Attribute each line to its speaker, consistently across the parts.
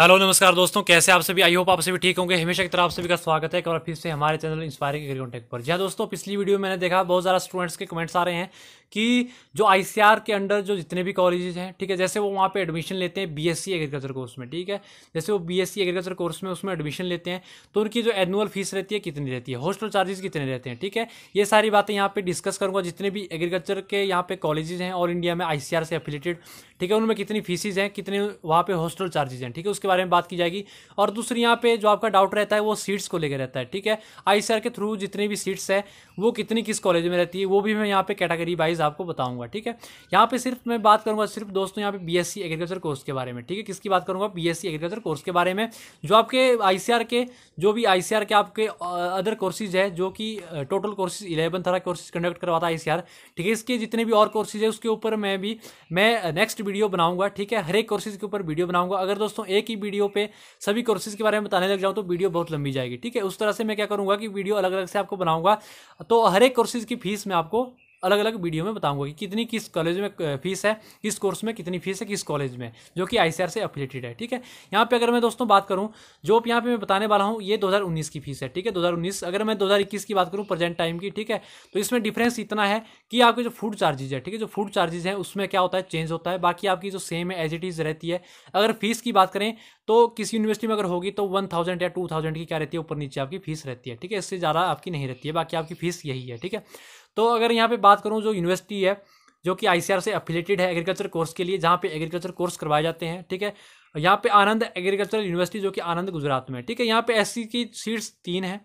Speaker 1: hello नमस्कार दोस्तों कैसे आप सभी आई होप आप सभी ठीक होंगे हमेशा की तरह आप सभी का स्वागत है एक बार फिर से हमारे चैनल इंस्पायरिंग एग्री कॉन्टेक्ट पर जहाँ दोस्तों पिछली वीडियो में मैंने देखा बहुत ज़्यादा स्टूडेंट्स के कमेंट्स आ रहे हैं कि जो आईसीआर के अंडर जो जितने भी कॉलेजेस हैं ठीक है जैसे वो वहाँ पे एडमिशन लेते हैं बी एग्रीकल्चर कोर्स में ठीक है जैसे वो बी एग्रीकल्चर कोर्स में उसमें एडमिशन लेते हैं तो उनकी जो एनुअल फीस रहती है कितनी रहती है हॉस्टल चार्जेस कितने रहते हैं ठीक है ये सारी बातें यहाँ पर डिस्कस करूँगा जितने भी एग्रीकल्चर के यहाँ पे कॉलेजेज हैं और इंडिया में आई से एफिलेटेड ठीक है उनमें कितनी फीसिस हैं कितने वहाँ पर हॉस्टल चार्जेज हैं ठीक है उसके बारे में बात की जाएगी और दूसरी यहाँ पे जो आपका डाउट रहता है वो सीट्स को लेकर रहता है ठीक है आई के थ्रू जितनी भी सीट्स है वो कितनी किस कॉलेज में रहती है वो भी मैं यहाँ पे कैटेगरी वाइज आपको बताऊंगा ठीक है यहाँ पे सिर्फ मैं बात करूँगा सिर्फ दोस्तों यहाँ पे बीएससी एग्रीकल्चर कोर्स के बारे में ठीक है किसकी बात करूँगा बीएससी एग्रीकल्चर कोर्स के बारे में जो आपके आईसीआर के जो भी आईसीआर के आपके अदर कोर्सेज है जो कि टोटल कोर्सेज इलेवन तरह कोर्सेज कंडक्ट करवाता है आईसीआर ठीक है इसके जितने भी और कोर्सेज है उसके ऊपर मैं भी मैं नेक्स्ट वीडियो बनाऊंगा ठीक है हर एक कोर्सेज के ऊपर वीडियो बनाऊंगा अगर दोस्तों एक ही की वीडियो पे सभी कोर्सेज के बारे में बताने लग जाऊँ तो वीडियो बहुत लंबी जाएगी ठीक है उस तरह से मैं क्या करूँगा कि वीडियो अलग अलग से आपको बनाऊंगा तो हर एक कोर्सेज की फीस मैं आपको अलग अलग वीडियो में बताऊंगा कि कितनी किस कॉलेज में फीस है किस कोर्स में कितनी फीस है किस कॉलेज में जो कि आई से अफिलेटेड है ठीक है यहाँ पर अगर मैं दोस्तों बात करूँ जो यहाँ पे मैं बताने वाला हूँ ये दो की फीस है ठीक है दो अगर मैं दो की बात करूँ प्रेजेंट टाइम की ठीक है तो इसमें डिफ्रेंस इतना है कि आपके जो फूड चार्जेज है ठीक है जो फूड चार्जेज है उसमें क्या होता है चेंज होता है बाकी आपकी जो सेम है एज इट इज़ रहती है अगर फीस की बात करें तो किसी यूनिवर्सिटी में अगर होगी तो वन थाउजेंड या टू थाउजेंड की क्या रहती है ऊपर नीचे आपकी फीस रहती है ठीक है इससे ज़्यादा आपकी नहीं रहती है बाकी आपकी फीस यही है ठीक है तो अगर यहाँ पे बात करूँ जो यूनिवर्सिटी है जो कि आई से अफिलेटेड है एग्रीकल्चर कोर्स के लिए जहाँ पे एग्रीकल्चर कोर्स करवाए जाते हैं ठीक है यहाँ पे आनंद एग्रीकल्चर यूनिवर्सिटी जो कि आनंद गुजरात में ठीक है यहाँ पे एस की सीट्स तीन हैं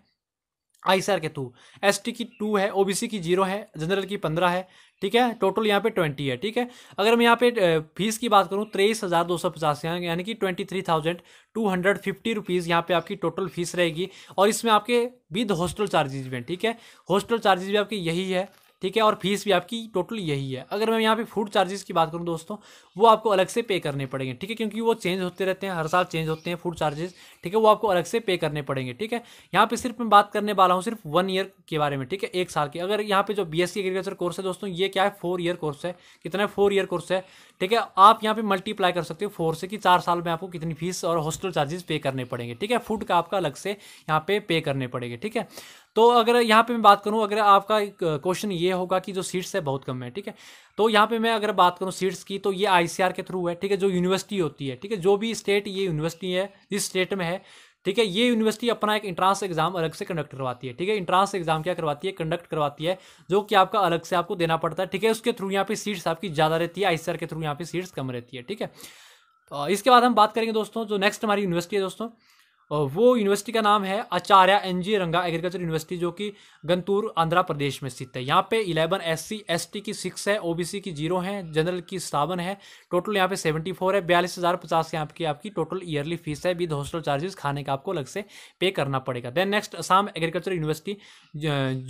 Speaker 1: आई सी आर के टू एस टी की टू है ओ बी सी की जीरो है जनरल की पंद्रह है ठीक है टोटल यहाँ पे ट्वेंटी है ठीक है अगर मैं यहाँ पे फीस की बात करूँ तेईस हज़ार दो सौ पचास यानी कि twenty three thousand two hundred fifty rupees यहाँ पर आपकी टोटल फीस रहेगी और इसमें आपके विद हॉस्टल चार्जेज भी हैं ठीक है हॉस्टल चार्जेज भी आपके यही है ठीक है और फीस भी आपकी टोटल यही है अगर मैं यहाँ पे फूड चार्जेस की बात करूँ दोस्तों वो आपको अलग से पे करने पड़ेंगे ठीक है क्योंकि वो चेंज होते रहते हैं हर साल चेंज होते हैं फूड चार्जेस ठीक है वो आपको अलग से पे करने पड़ेंगे ठीक है यहाँ पे सिर्फ मैं बात करने वाला हूँ सिर्फ वन ईयर के बारे में ठीक है एक साल के अगर यहाँ पे जो बी एग्रीकल्चर कोर्स है दोस्तों ये क्या है फोर ईयर कोर्स है कितना है फोर ईयर कोर्स है ठीक है आप यहाँ पे मल्टीप्लाई कर सकते हो फोर से कि चार साल में आपको कितनी फीस और हॉस्टल चार्जेस पे करने पड़ेंगे ठीक है फूड का आपका अलग से यहाँ पे पे करने पड़ेंगे ठीक है तो अगर यहाँ पे मैं बात करूँ अगर आपका क्वेश्चन ये होगा कि जो सीट्स है बहुत कम है ठीक है तो यहाँ पे मैं अगर बात करूँ सीट्स की तो ये आईसीआर के थ्रू है ठीक है जो यूनिवर्सिटी होती है ठीक है जो भी स्टेट ये यूनिवर्सिटी है जिस स्टेट में है ठीक है ये यूनिवर्सिटी अपना एक इंट्रांस एग्जाम अलग से कंडक्ट करवाती है ठीक है इंट्रांस एग्जाम क्या करवाती है कंडक्ट करवाती है जो कि आपका अलग से आपको देना पड़ता है ठीक है उसके थ्रू यहाँ पे सीट्स आपकी ज़्यादा रहती है आई के थ्रू यहाँ पे सीट्स कम रहती है ठीक है इसके बाद हम बात करेंगे दोस्तों जो नेक्स्ट हमारी यूनिवर्सिटी है दोस्तों वो यूनिवर्सिटी का नाम है आचार्य एन जी रंगा एग्रीकल्चर यूनिवर्सिटी जो कि गंतूर आंध्र प्रदेश में स्थित है यहाँ पे eleven S C S T की सिक्स है ओ बी सी की जीरो है जनरल की सावन है टोटल यहाँ पे सेवेंटी फोर है बयालीस हज़ार पचास यहाँ की आपकी टोटल ईयरली फीस है विद हॉस्टल चार्जेस खाने का आपको अलग से पे करना पड़ेगा then next Assam agriculture university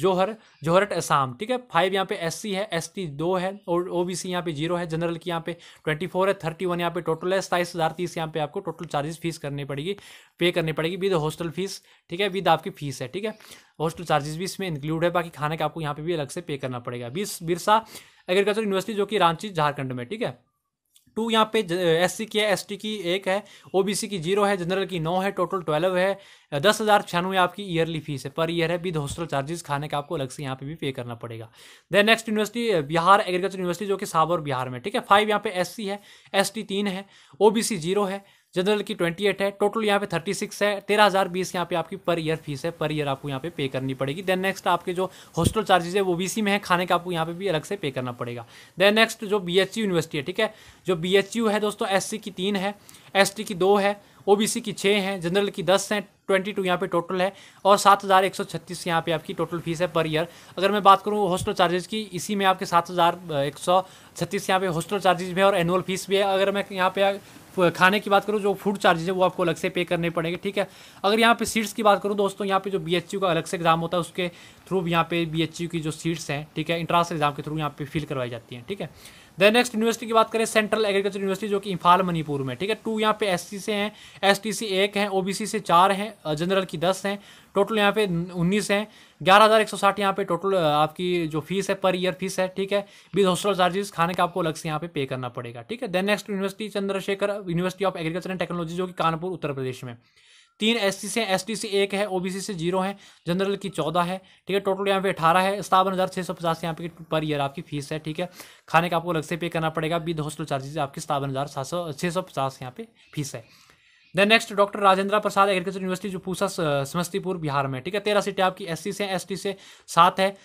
Speaker 1: जोहर जोहरट असम ठीक है फाइव यहाँ पे एस सी है एस टी दो है और ओ बी सी यहाँ पे जीरो है जनरल की यहाँ पे ट्वेंटी फोर है थर्टी वन यहाँ पे टोटल है सताईस हज़ार तीस यहाँ पे आपको टोटल चार्जेस फीस करनी पड़ेगी पे करने करनी पड़ेगी विद हॉस्टल फीस ठीक है विद आपकी फीस है ठीक है हॉस्टल चार्जेस भी इसमें इंक्लूड है बाकी खाने का आपको यहाँ पे भी अलग से पे करना पड़ेगा बीस बिरसा एग्रीकल्चर यूनिवर्सिटी जो कि रांची झारखंड में ठीक है टू यहाँ पे एस सी की है एस टी की एक है ओ बी सी की जीरो है जनरल की नौ है टोटल ट्वेल्व है दस हज़ार छियानवे आपकी ईयरली फीस है पर ईयर है विद हॉस्टल चार्जेस खाने का आपको अलग से यहाँ पे भी पे करना पड़ेगा then next university Bihar agriculture university जो कि साबर बिहार में ठीक है फाइव यहाँ पे एस सी है एस टी तीन है ओ बी सी जीरो है जनरल की ट्वेंटी एट है टोटल यहाँ पे थर्टी सिक्स है तेरह हज़ार बीस यहाँ पे आपकी पर ईयर फीस है पर ईयर आपको यहाँ पे पे करनी पड़ेगी देन नेक्स्ट आपके जो हॉस्टल चार्जेज है वो बीसी में है खाने का आपको यहाँ पे भी अलग से पे करना पड़ेगा देन नेक्स्ट जो बी यूनिवर्सिटी है ठीक है जो बी है दोस्तों एस की तीन है एस की दो है ओ की छः हैं जनरल की दस हैं ट्वेंटी टू यहाँ पे टोटल है और सात हज़ार एक सौ छत्तीस यहाँ पर आपकी टोटल फीस है पर ईयर अगर मैं बात करूँ हॉस्टल चार्जेज की इसी में आपके सात हज़ार एक सौ छत्तीस यहाँ पे हॉस्टल चार्जेज भी है और एनुअल फीस भी है अगर मैं यहाँ पे खाने की बात करूँ जो फूड चार्जेज है वो आपको अलग से पे करने पड़ेंगे ठीक है अगर यहाँ पे सीट्स की बात करूँ दोस्तों यहाँ पे जो बी का अलग से एग्ज़ाम होता है उसके थ्रू यहाँ पे बी की जो सीट्स हैं ठीक है इंट्रांस एग्ज़ाम के थ्रू यहाँ पे फिल करवाई जाती हैं ठीक है देन नेक्स्ट यूनिवर्सिटी की बात करें सेंट्रल एग्रीकल्चर यूनिवर्सिटी जो कि इंफाल मणिपुर में ठीक है टू यहाँ पे एस से हैं एस टी एक हैं ओ से चार हैं जनरल की दस हैं टोटल यहाँ पे उन्नीस हैं ग्यारह हज़ार एक सौ साठ यहाँ पे टोटल आपकी जो फीस है पर ईयर फीस है ठीक है विद हॉस्टल चार्जेस खाने का आपको अलग से यहाँ पे पे करना पड़ेगा ठीक है then next university Chandrashekhar university of agriculture and technology जो कि कानपुर उत्तर प्रदेश में तीन एस सी से एस टी से एक है ओबीसी से जीरो है जनरल की चौदह है ठीक है टोटल यहाँ पे अठारह है सतावन हज़ार छः सौ पचास यहाँ पे पर ईयर आपकी फीस है ठीक है खाने का आपको अलग से पे करना पड़ेगा विद हॉस्टल चार्जेज आपकी सतावन हज़ार सात सौ छः सौ पचास यहाँ पे फीस है then next doctor Rajendra Prasad agriculture university जो पूसा समस्तीपुर बिहार में ठीक है तेरह सीटें आपकी एस से एस से सात है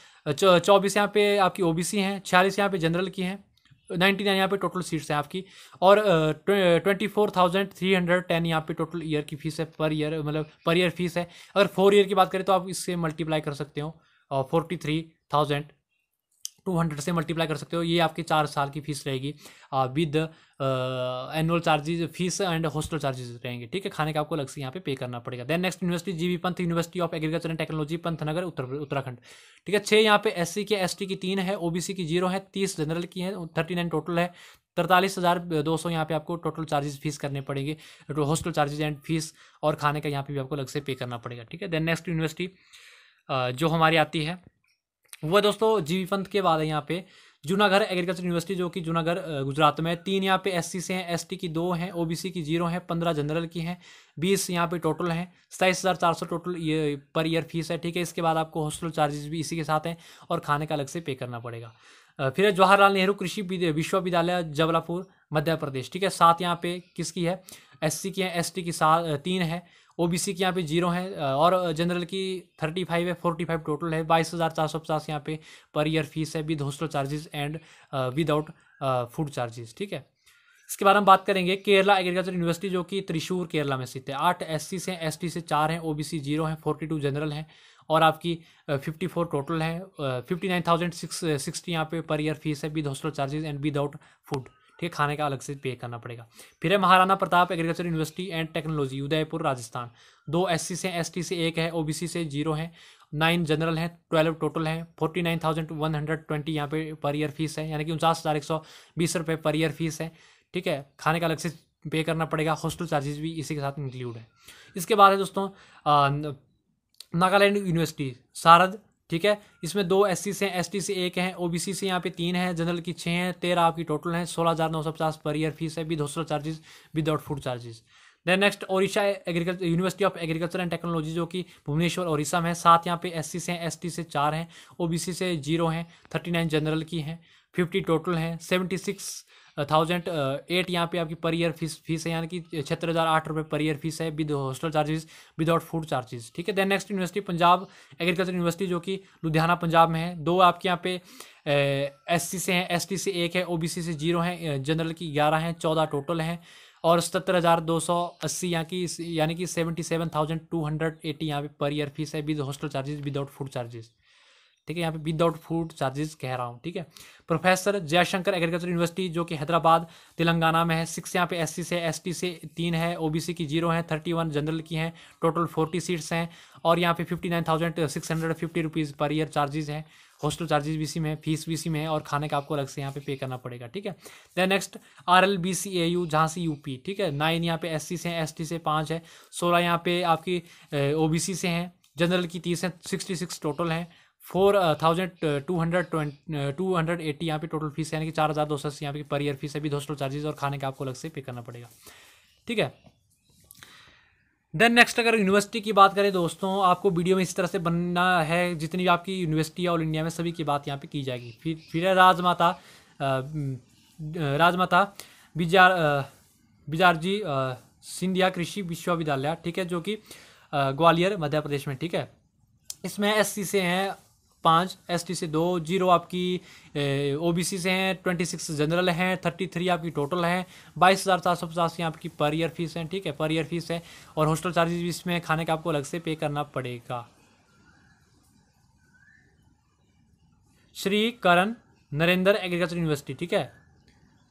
Speaker 1: चौबीस यहाँ पे आपकी ओ बी हैं छियालीस यहाँ पे जनरल की हैं नाइन्टी नाइन यहाँ पे टोटल सीट्स हैं आपकी और twenty four thousand three hundred ten यहाँ पे टोटल ईयर की फीस है पर ईयर मतलब पर ईयर फीस है अगर फोर ईयर की बात करें तो आप इससे मल्टीप्लाई कर सकते हो और forty three thousand two hundred से मल्टीप्लाई कर सकते हो ये आपकी चार साल की फीस रहेगी with annual charges fees and hostel charges रहेंगे ठीक है खाने का आपको अलग से यहाँ पे पे करना पड़ेगा then next university G Pant university of agriculture and technology Pantnagar उत्तर उत्तराखंड ठीक है छः यहाँ पे एस के एस की तीन है ओ की जीरो है तीस जनरल की है थर्टी नाइन टोटल है तरतालीस हज़ार दो सौ यहाँ पे आपको टोटल चार्जेस फीस करने पड़ेंगे हॉस्टल चार्जेज एंड फीस और खाने का यहाँ पे भी आपको अलग से पे करना पड़ेगा ठीक है देन नेक्स्ट यूनिवर्सिटी जो हमारी आती है वह दोस्तों जीवी पंथ के बाद है यहाँ पे जूनागढ़ एग्रीकल्चर यूनिवर्सिटी जो कि जूनागढ़ गुजरात में है तीन यहाँ पे एस से हैं एस की दो हैं ओबीसी की जीरो हैं पंद्रह जनरल की हैं बीस यहाँ पे टोटल हैं सताईस हज़ार चार सौ टोटल ये पर ईयर फीस है ठीक है इसके बाद आपको हॉस्टल चार्जेस भी इसी के साथ हैं और खाने का अलग से पे करना पड़ेगा फिर जवाहरलाल नेहरू कृषि विश्वविद्यालय जबलापुर मध्य प्रदेश ठीक है सात यहाँ पे किसकी है एस की है एस की सात तीन है ओ बी सी की यहाँ पे जीरो है और जनरल की थर्टी फाइव है फोर्टी फाइव टोटल है बाईस हज़ार चार सौ पचास यहाँ पे पर ईयर फीस है with hostel charges and without food charges ठीक है इसके बारे में बात करेंगे केरला एग्रीकल्चर यूनिवर्सिटी जो कि त्रिशूर केरला में स्थित है आठ एस सी से एस टी से चार हैं ओ बी सी जीरो हैं फोर्टी टू जनरल हैं और आपकी फिफ्टी फोर टोटल है fifty nine thousand six sixty यहाँ पे पर ईयर फीस है with hostel charges and without food ठीक है खाने का अलग से पे करना पड़ेगा फिर है Maharana Pratap agriculture university and technology Udaipur Rajasthan दो एस सी से एस टी से एक है ओ बी सी से जीरो है नाइन जनरल हैं ट्वेल्व टोटल हैं forty nine thousand one hundred twenty यहाँ पे पर ईयर फीस है यानी कि उनचास हज़ार एक सौ बीस रुपये पर ईयर फीस है ठीक है खाने का अलग से पे करना पड़ेगा हॉस्टल चार्जेस भी इसी के साथ इंक्लूड है इसके बाद है दोस्तों नागालैंड यूनिवर्सिटी सारद ठीक है इसमें दो एस सी से एस टी से एक है ओ बी सी से यहाँ पे तीन है जनरल की छः हैं तेरह आपकी टोटल हैं सोलह हज़ार नौ सौ पचास पर ईयर फीस है with hostel charges without food charges then next Odisha agriculture university of agriculture and technology जो कि भुवनेश्वर ओडिशा में है सात यहाँ पे एस सी से एस टी से चार हैं ओ बी सी से जीरो हैं थर्टी नाइन जनरल की हैं फिफ्टी टोटल हैं seventy six thousand eight uh, यहाँ पे आपकी पर ईयर फीस फीस है यानी कि छहत्तर हज़ार आठ रुपये पर ईयर फीस है with hostel charges without food charges ठीक है then next university Punjab agriculture university जो कि लुधियाना पंजाब में है दो आपके यहाँ पे एस सी से हैं एस टी से एक है ओ बी सी से जीरो हैं जनरल uh, की ग्यारह हैं चौदह टोटल हैं और सत्तर हज़ार दो सौ अस्सी यहाँ की यानी कि seventy seven thousand two hundred eighty यहाँ पे पर ईयर फीस है with hostel charges without food charges ठीक है यहाँ पे विदाउट फूड चार्जेस कह रहा हूँ ठीक है प्रोफेसर जयशंकर एग्रीकल्चर यूनिवर्सिटी जो कि हैदराबाद तेलंगाना में है सिक्स यहाँ पे एससी से एसटी से तीन है ओबीसी की जीरो है थर्टी वन जनरल की हैं टोटल फोर्टी सीट्स हैं और यहाँ पे fifty nine thousand six hundred fifty rupees per year charges हैं हॉस्टल चार्जेज भी सी में है फीस भी सी में है और खाने का आपको अलग से यहाँ पे पे करना पड़ेगा ठीक है then next R L B C A U जहाँ यू यूपी ठीक है नाइन यहाँ पे एस सी से एस टी से पाँच है सोलह यहाँ पे आपकी ओ बी सी से हैं जनरल की तीस हैं सिक्सटी सिक्स टोटल हैं four thousand two hundred twenty two hundred eighty यहाँ पे टोटल फीस यानी कि चार हज़ार दो सौ अस्सी यहाँ पे पर ईयर फीस है भी हॉस्टल चार्जेस और खाने का आपको अलग से पे करना पड़ेगा ठीक है देन नेक्स्ट अगर यूनिवर्सिटी की बात करें दोस्तों आपको वीडियो में इस तरह से बनना है जितनी भी आपकी यूनिवर्सिटी है ऑल इंडिया में सभी की बात यहाँ पे की जाएगी फिर फिर है राजमाता राजमाता बिजार बिजारजी सिंधिया कृषि विश्वविद्यालय ठीक है जो कि ग्वालियर मध्य प्रदेश में ठीक है इसमें एस से हैं पाँच एस से दो जीरो आपकी ओ से हैं ट्वेंटी सिक्स जनरल हैं थर्टी थ्री आपकी टोटल हैं बाईस हज़ार चार सौ पचासी आपकी पर ईयर फीस है ठीक है पर ईयर फीस है और हॉस्टल चार्जेज भी इसमें खाने का आपको अलग से पे करना पड़ेगा श्री करण नरेंद्र एग्रीकल्चर यूनिवर्सिटी ठीक है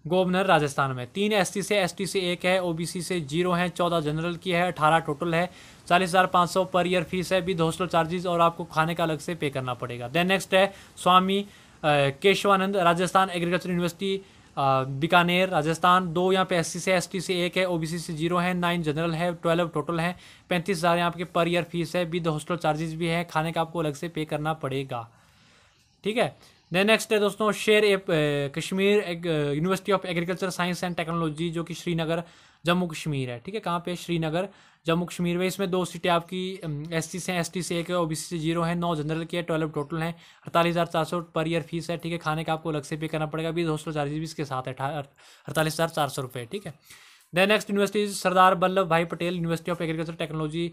Speaker 1: गवर्नर राजस्थान में तीन एसटी से एसटी से एक है ओबीसी से जीरो है चौदह जनरल की है अठारह टोटल है चालीस हज़ार पाँच सौ पर ईयर फीस है विद हॉस्टल चार्जेस और आपको खाने का अलग से पे करना पड़ेगा देन नेक्स्ट है स्वामी केशवानंद राजस्थान एग्रीकल्चर यूनिवर्सिटी बीकानेर राजस्थान दो यहाँ पे एससी से एसटी से एक है ओबीसी से जीरो है नाइन जनरल है ट्वेल्व टोटल है पैंतीस हज़ार यहाँ पे पर ईयर फीस है विद हॉस्टल चार्जेस भी है खाने का आपको अलग से पे करना पड़ेगा ठीक है देन नेक्स्ट है दोस्तों Sher e, Kashmir university of agriculture science and technology जो कि श्रीनगर जम्मू कश्मीर है ठीक है कहाँ पे श्रीनगर जम्मू कश्मीर में इसमें दो सीटें आपकी एस um, टी से एस टी से एक है ओ बी सी से जीरो है नौ जनरल की है ट्वेल्व टोटल हैं अड़तालीस हज़ार चार सौ पर ईयर फीस है ठीक है खाने का आपको अलग से पे करना पड़ेगा बीस हॉस्टल चार्जेस भी इसके साथ है अड़तालीस हज़ार चार सौ रुपये ठीक है then next university Sardar Vallabh Bhai Patel university of agriculture technology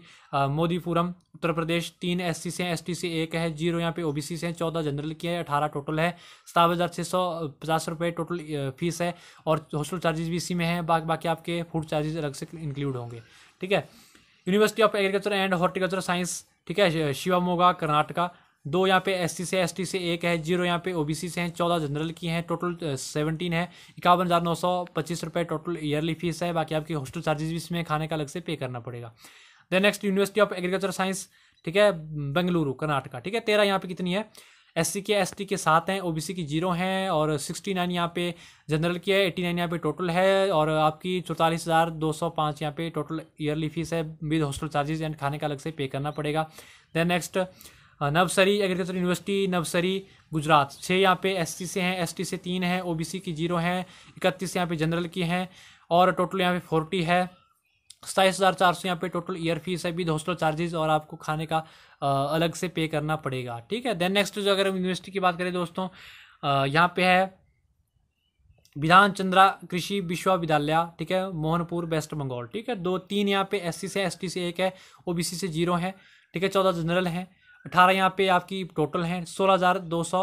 Speaker 1: Modipuram Uttar Pradesh तीन एस सी से एस टी से एक है जीरो यहाँ पे ओ बी सी से चौदह जनरल की है अठारह टोटल है सतावन हज़ार छः सौ पचास रुपये टोटल फीस है और हॉस्टल चार्जेज भी इसी में है बाकी बाकी आपके फूड चार्जेज अलग से इंक्लूड होंगे ठीक है university of agriculture and horticulture science ठीक है शिवामोगा कर्नाटका दो यहाँ पे एससी से एसटी से एक है जीरो यहाँ पे ओबीसी से हैं चौदह जनरल की हैं टोटल सेवनटीन है इक्यावन हज़ार नौ सौ पच्चीस रुपये टोटल ईयरली फीस है बाकी आपकी हॉस्टल चार्जेस भी इसमें खाने का अलग से पे करना पड़ेगा then next university of agriculture science ठीक है बेंगलुरु कर्नाटका ठीक है तेरह यहाँ पे कितनी है एस के एस के सात हैं ओ की जीरो हैं और सिक्सटी नाइन यहाँ पे जनरल की है एट्टी नाइन यहाँ पे टोटल है और आपकी चौतालीस हज़ार दो सौ पाँच यहाँ पे टोटल ईयरली फीस है विद हॉस्टल चार्जेस एंड खाने का अलग से पे करना पड़ेगा देन नेक्स्ट हाँ, नवसरी एग्रीकल्चर यूनिवर्सिटी नवसरी गुजरात छः यहाँ पे एससी से हैं एसटी से तीन हैं ओबीसी की जीरो हैं इकतीस यहाँ पे जनरल की हैं और टोटल यहाँ पे फोर्टी है सताईस हज़ार चार सौ यहाँ पे टोटल ईयर फीस है भी हॉस्टल चार्जेस और आपको खाने का अलग से पे करना पड़ेगा ठीक है देन नेक्स्ट जो अगर हम यूनिवर्सिटी की बात करें दोस्तों यहाँ पे है विधान चंद्रा कृषि विश्वविद्यालय ठीक है मोहनपुर वेस्ट बंगाल ठीक है दो तीन यहाँ पे सी से टी से एक है सी से जीरो है ठीक है चौदह जनरल हैं अठारह यहाँ पे आपकी टोटल हैं सोलह हज़ार दो सौ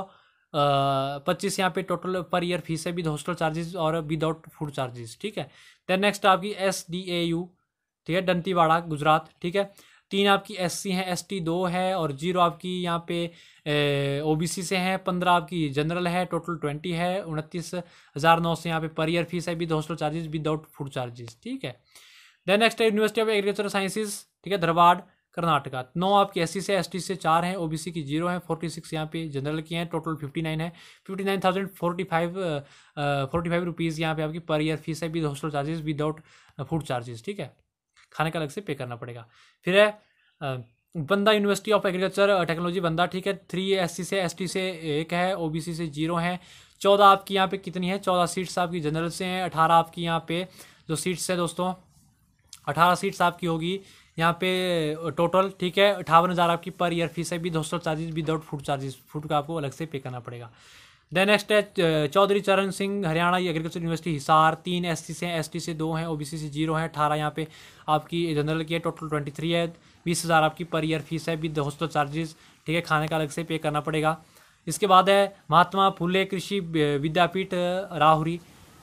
Speaker 1: पच्चीस यहाँ पे टोटल पर ईयर फीस है विद हॉस्टल चार्जेस और विदाउट फूड चार्जेस ठीक है देन नेक्स्ट आपकी एस डी ए यू ठीक है डंतीवाड़ा गुजरात ठीक है तीन आपकी एस सी हैं एस टी दो है और जीरो आपकी यहाँ पे ओ बी सी से हैं पंद्रह आपकी जनरल है टोटल ट्वेंटी है उनतीस हज़ार नौ सौ यहाँ पे पर ईयर फीस है with hostel charges without food charges ठीक है देन नेक्स्ट है यूनिवर्सिटी ऑफ एग्रीकल्चर साइंसेज ठीक है धरवाड़ कर्नाटका नौ आपके एस से एस से चार हैं ओबीसी की जीरो हैं फोर्टी सिक्स यहाँ पे जनरल की हैं टोटल फिफ्टी नाइन है fifty nine thousand forty five forty five rupees यहाँ पे आपकी पर ईयर फीस है with hostel charges without food charges ठीक है खाने का अलग से पे करना पड़ेगा फिर है बंदा यूनिवर्सिटी ऑफ एग्रीकल्चर टेक्नोलॉजी बंदा ठीक है थ्री एस से एस से एक है ओ से जीरो है चौदह आपकी यहाँ पे कितनी है चौदह सीट्स आपकी जनरल से हैं अठारह आपकी यहाँ पे जो सीट्स है दोस्तों अठारह सीट्स आपकी होगी यहाँ पे टोटल ठीक है अठावन हज़ार आपकी पर ईयर फीस है भी दो सौ charges without food charges food का आपको अलग से पे करना पड़ेगा देन नेक्स्ट है चौधरी चरण सिंह हरियाणा एग्रीकल्चर यूनिवर्सिटी हिसार तीन एस टी से एस टी से दो हैं ओ बी सी से जीरो हैं अठारह यहाँ पे आपकी जनरल की है टोटल ट्वेंटी थ्री है बीस हज़ार आपकी पर ईयर फीस है विद हॉस्टल चार्जेस ठीक है खाने का अलग से पे करना पड़ेगा इसके बाद है महात्मा फुले कृषि विद्यापीठ राहुरी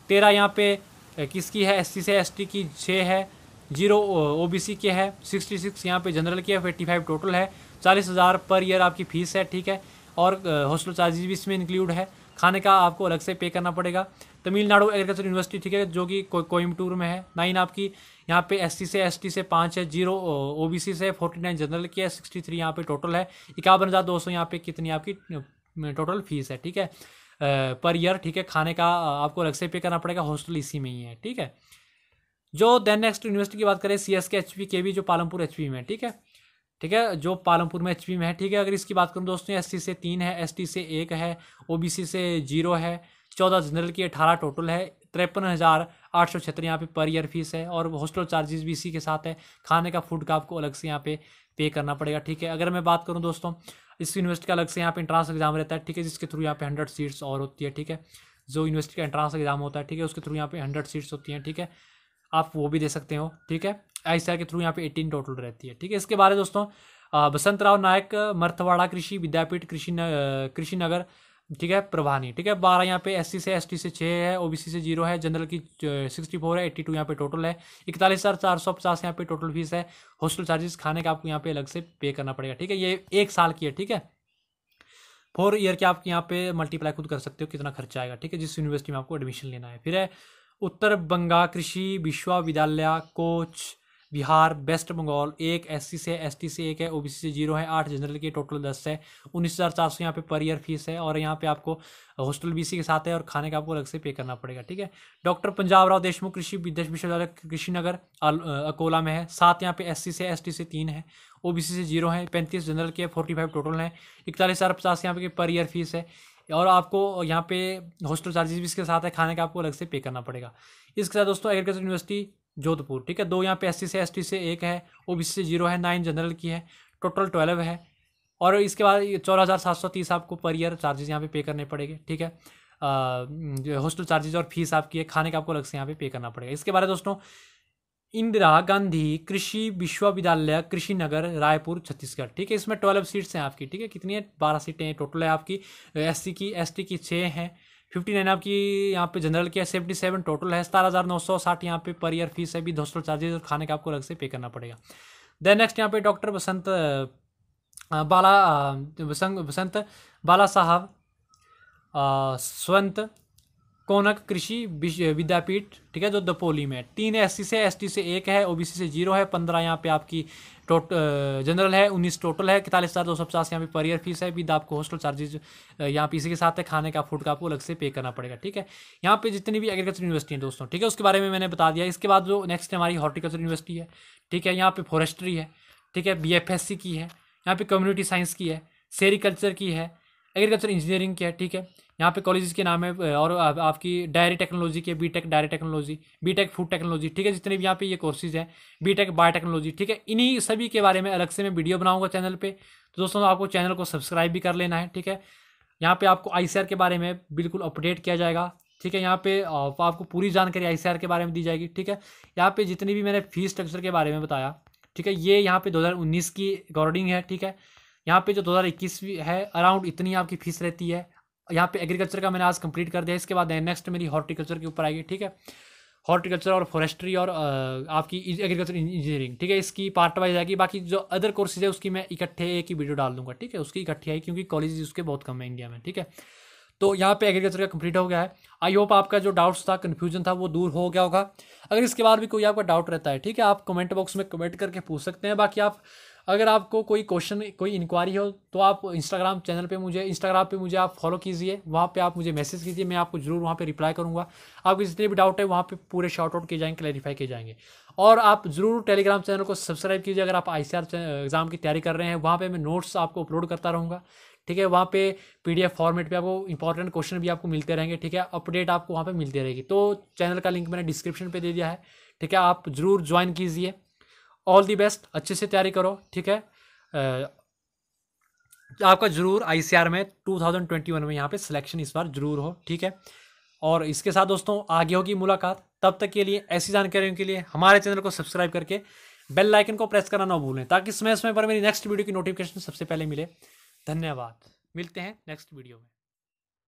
Speaker 1: तेरह यहाँ पे किसकी है एस सी से एस टी की छः है जीरो ओ सी के है सिक्सटी सिक्स यहाँ पर जनरल के है एट्टी फाइव टोटल है चालीस हज़ार पर ईयर आपकी फ़ीस है ठीक है और हॉस्टल चार्जेज भी इसमें इंक्लूड है खाने का आपको अलग से पे करना पड़ेगा तमिलनाडु एग्रीकल्चर यूनिवर्सिटी ठीक है जो कि कोयमटूर में है नाइन आपकी यहाँ पे एससी से एसटी से पाँच है जीरो ओबीसी से फोर्टी नाइन जनरल की है सिक्सटी थ्री यहाँ पर टोटल है इक्यावन हज़ार दो सौ यहाँ पे कितनी आपकी टोटल फीस है ठीक है पर ईयर ठीक है खाने का आपको अलग से पे करना पड़ेगा हॉस्टल इसी में ही है ठीक है जो देन नेक्स्ट यूनिवर्सिटी की बात करें C S K H P K V जो पालमपुर एच पी में ठीक है ठीक है जो पालमपुर में एच पी में है ठीक है अगर इसकी बात करूँ दोस्तों एस सी से तीन है एस टी से एक है ओ बी सी से जीरो है चौदह जनरल की अठारह टोटल है तिरपन हज़ार आठ सौ छत्तर यहाँ पे पर ईयर फीस है और हॉस्टल चार्जेस भी इसी के साथ है खाने का फूड का आपको अलग से यहाँ पे पे करना पड़ेगा ठीक है अगर मैं बात करूँ दोस्तों इस यूनिवर्सिटी का अलग से यहाँ पे एंट्रांस एग्जाम रहता है ठीक है जिसके थ्रू यहाँ पे हंड्रेड सीट्स और होती है ठीक है जो यूनिवर्सिटी का एंट्रांस एग्जाम होता है ठीक है उसके थ्रू यहाँ पे हंड्रेड सीट्स होती हैं ठीक है आप वो भी दे सकते हो ठीक है आई के थ्रू यहाँ पे एटीन टोटल रहती है ठीक है इसके बारे में दोस्तों बसंत राव नायक मर्थवाड़ा कृषि विद्यापीठ कृषि कृषि नगर ठीक है प्रभानी ठीक है बारह यहाँ पे एससी से एसटी से छः है ओबीसी से जीरो है जनरल की सिक्सटी फोर है एट्टी टू यहाँ पे टोटल है इकतालीस हज़ार चार सौ पचास यहाँ पे टोटल फीस है हॉस्टल चार्जेस खाने का आपको यहाँ पे अलग से पे करना पड़ेगा ठीक है ये एक साल की है ठीक है फोर ईयर के आप यहाँ पे मल्टीप्लाई खुद कर सकते हो कितना खर्चा आएगा ठीक है जिस यूनिवर्सिटी में आपको एडमिशन लेना है फिर है उत्तर बंगा कृषि विश्वविद्यालय कोच बिहार वेस्ट बंगाल एक एस से एस से एक है ओ से जीरो है आठ जनरल की टोटल दस है उन्नीस हज़ार चार सौ यहाँ पे पर ईयर फीस है और यहाँ पे आपको हॉस्टल बीसी के साथ है और खाने का आपको अलग से पे करना पड़ेगा ठीक है डॉक्टर पंजाब राव देशमुख कृषि विश्वविद्यालय विश्वविद्यालय कृषिनगर अकोला में है सात यहाँ पे एस से एस से तीन है ओ से जीरो है पैंतीस जनरल के फोर्टी फाइव टोटल हैं इकतालीस हज़ार पचास यहाँ पे पर ईयर फीस है और आपको यहाँ पे हॉस्टल चार्जेस भी इसके साथ है खाने का आपको अलग से पे करना पड़ेगा इसके साथ दोस्तों एग्रीकल्चर यूनिवर्सिटी जोधपुर ठीक है दो यहाँ पे एस से एस से एक है ओ से जीरो है नाइन जनरल की है टोटल ट्वेल्व है और इसके बाद चौदह हज़ार सात सौ तीस आपको पर ईयर चार्जेस यहाँ पे पे करने पड़ेंगे ठीक है हॉस्टल चार्जेज और फीस आपकी है खाने का आपको अलग से यहाँ पे पे करना पड़ेगा इसके बारे दोस्तों इंदिरा गांधी कृषि विश्वविद्यालय कृषि नगर रायपुर छत्तीसगढ़ ठीक है इसमें ट्वेल्व सीट्स हैं आपकी ठीक है कितनी है बारह सीटें हैं टोटल है आपकी एस की एस की छः हैं फिफ्टी नाइन आपकी यहाँ पे जनरल की है सेवेंटी सेवन टोटल है सतारह हज़ार नौ सौ साठ यहाँ पे पर ईयर फीस है भी हॉस्टल चार्जेज और खाने का आपको अलग से पे करना पड़ेगा देन नेक्स्ट यहाँ पे डॉक्टर बसंत बाला बसंत बाला साहब स्वंत कोनक कृषि विद्यापीठ ठीक है जो दपोली में तीन एससी से एसटी से एक है ओबीसी से जीरो है पंद्रह यहाँ पे आपकी टोट जनरल है उन्नीस टोटल है इकतालीस हज़ार दो सौ पचास यहाँ पे पर ईयर फीस है विद आपको हॉस्टल चार्जेज यहाँ पे इसी के साथ है खाने का फूड का आपको अलग से पे करना पड़ेगा ठीक है यहाँ पे जितनी भी एग्रीकल्चर यूनिवर्सिटी है दोस्तों ठीक है उसके बारे में मैंने बता दिया इसके बाद जो नेक्स्ट हमारी हॉर्टिकल्चर यूनिवर्सिटी है ठीक है यहाँ पे फॉरेस्ट्री है ठीक है बी की है यहाँ पे कम्युनिटी साइंस की है सेरीकल्चर की है एग्रीकल्चर इंजीनियरिंग की है ठीक है यहाँ पे कॉलेजेस के नाम है और आपकी डायरी टेक्नोलॉजी के B tech dairy technology B tech food technology ठीक है जितने भी यहाँ पे ये कोर्सेज हैं बी टेक बायो टेक्नोलॉजी ठीक है इन्हीं सभी के बारे में अलग से मैं वीडियो बनाऊंगा चैनल पर तो दोस्तों आपको चैनल को सब्सक्राइब भी कर लेना है ठीक है यहाँ पर आपको आई के बारे में बिल्कुल अपडेट किया जाएगा ठीक है यहाँ पे आपको पूरी जानकारी आई के बारे में दी जाएगी ठीक है यहाँ पे जितनी भी मैंने फीस स्ट्रक्चर के बारे में बताया ठीक है ये यहाँ पर दो की अकॉर्डिंग है ठीक है यहाँ पे जो 2021 है अराउंड इतनी आपकी फीस रहती है यहाँ पे एग्रीकल्चर का मैंने आज कंप्लीट कर दिया इसके बाद नेक्स्ट मेरी हॉर्टिकल्चर के ऊपर आएगी ठीक है हॉर्टिकल्चर और फॉरेस्ट्री और आपकी एग्रीकल्चर इंजीनियरिंग ठीक है इसकी पार्ट वाइज आएगी बाकी जो अदर कोर्सेज है उसकी मैं इकट्ठे एक ही वीडियो डाल दूंगा ठीक है उसकी इकट्ठी आई क्योंकि कॉलेज उसके बहुत कम है इंडिया में ठीक है तो यहाँ पे एग्रीकल्चर का कंप्लीट हो गया है आई होप आपका जो डाउट्स था कन्फ्यूजन था वो दूर हो गया होगा अगर इसके बाद भी कोई आपका डाउट रहता है ठीक है आप कमेंट बॉक्स में कमेंट करके पूछ सकते हैं बाकी आप अगर आपको कोई क्वेश्चन कोई इंक्वायरी हो तो आप इंस्टाग्राम चैनल पे मुझे इंस्टाग्राम पे मुझे आप फॉलो कीजिए वहाँ पे आप मुझे मैसेज कीजिए मैं आपको जरूर वहाँ पे रिप्लाई करूँगा आपके जितने भी डाउट है वहाँ पे पूरे शॉर्ट आउट किए जाएंगे क्लैरिफाई किए जाएंगे और आप जरूर टेलीग्राम चैनल को सब्सक्राइब कीजिए अगर आप आई एग्ज़ाम की तैयारी कर रहे हैं वहाँ पर मैं नोट्स आपको अपलोड करता रहूँगा ठीक है वहाँ पे पीडीएफ फॉर्मेट पे आपको इंपॉर्टेंट क्वेश्चन भी आपको मिलते रहेंगे ठीक है अपडेट आपको वहाँ पे मिलते रहेगी तो चैनल का लिंक मैंने डिस्क्रिप्शन पे दे दिया है ठीक है आप ज़रूर ज्वाइन कीजिए ऑल दी बेस्ट अच्छे से तैयारी करो ठीक है आपका जरूर आई में 2021 में यहाँ पे सिलेक्शन इस बार जरूर हो ठीक है और इसके साथ दोस्तों आगे होगी मुलाकात तब तक के लिए ऐसी जानकारियों के लिए हमारे चैनल को सब्सक्राइब करके बेल लाइकन को प्रेस करना ना भूलें ताकि समय समय पर मेरी नेक्स्ट वीडियो की नोटिफिकेशन सबसे पहले मिले धन्यवाद मिलते हैं नेक्स्ट वीडियो में